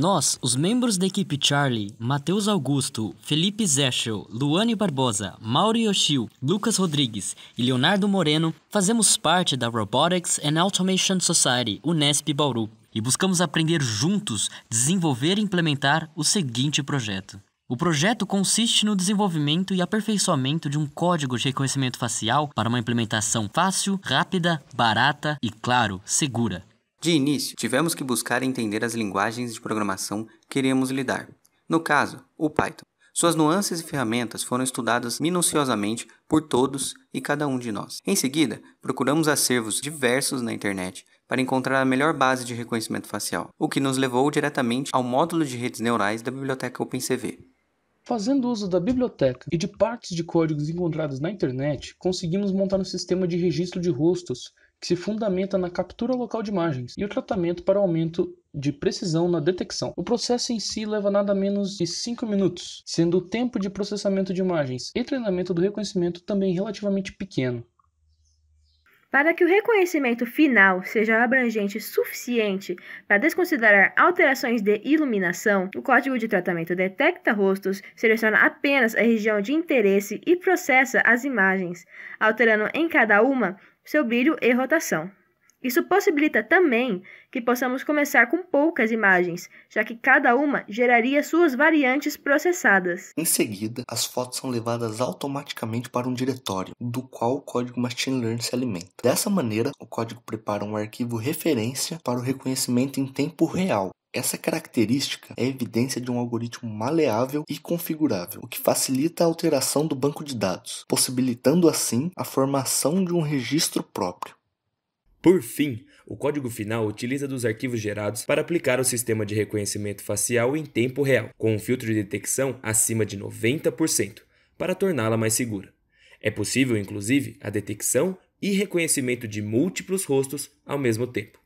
Nós, os membros da equipe Charlie, Matheus Augusto, Felipe Zeschel, Luane Barbosa, Mauro Yoshio, Lucas Rodrigues e Leonardo Moreno, fazemos parte da Robotics and Automation Society, Unesp Bauru, e buscamos aprender juntos, desenvolver e implementar o seguinte projeto. O projeto consiste no desenvolvimento e aperfeiçoamento de um código de reconhecimento facial para uma implementação fácil, rápida, barata e, claro, segura. De início, tivemos que buscar entender as linguagens de programação que iríamos lidar. No caso, o Python. Suas nuances e ferramentas foram estudadas minuciosamente por todos e cada um de nós. Em seguida, procuramos acervos diversos na internet para encontrar a melhor base de reconhecimento facial, o que nos levou diretamente ao módulo de redes neurais da biblioteca OpenCV. Fazendo uso da biblioteca e de partes de códigos encontrados na internet, conseguimos montar um sistema de registro de rostos que se fundamenta na captura local de imagens e o tratamento para aumento de precisão na detecção. O processo em si leva nada menos de 5 minutos, sendo o tempo de processamento de imagens e treinamento do reconhecimento também relativamente pequeno. Para que o reconhecimento final seja abrangente suficiente para desconsiderar alterações de iluminação, o código de tratamento detecta rostos, seleciona apenas a região de interesse e processa as imagens, alterando em cada uma seu brilho e rotação. Isso possibilita também que possamos começar com poucas imagens, já que cada uma geraria suas variantes processadas. Em seguida, as fotos são levadas automaticamente para um diretório, do qual o código Machine Learning se alimenta. Dessa maneira, o código prepara um arquivo referência para o reconhecimento em tempo real, essa característica é evidência de um algoritmo maleável e configurável, o que facilita a alteração do banco de dados, possibilitando assim a formação de um registro próprio. Por fim, o código final utiliza dos arquivos gerados para aplicar o sistema de reconhecimento facial em tempo real, com um filtro de detecção acima de 90%, para torná-la mais segura. É possível, inclusive, a detecção e reconhecimento de múltiplos rostos ao mesmo tempo.